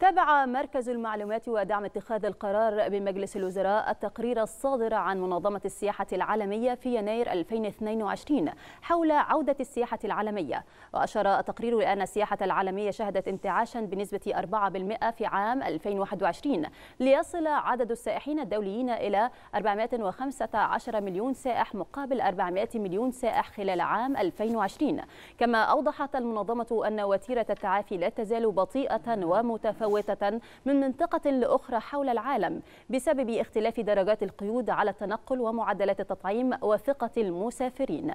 تابع مركز المعلومات ودعم اتخاذ القرار بمجلس الوزراء التقرير الصادر عن منظمة السياحة العالمية في يناير 2022 حول عودة السياحة العالمية وأشار التقرير إلى أن السياحة العالمية شهدت انتعاشا بنسبة 4% في عام 2021 ليصل عدد السائحين الدوليين إلى 415 مليون سائح مقابل 400 مليون سائح خلال عام 2020 كما أوضحت المنظمة أن وتيرة التعافي لا تزال بطيئة ومتفاوتة متفاوتة من منطقة لأخرى حول العالم بسبب اختلاف درجات القيود على التنقل ومعدلات التطعيم وثقة المسافرين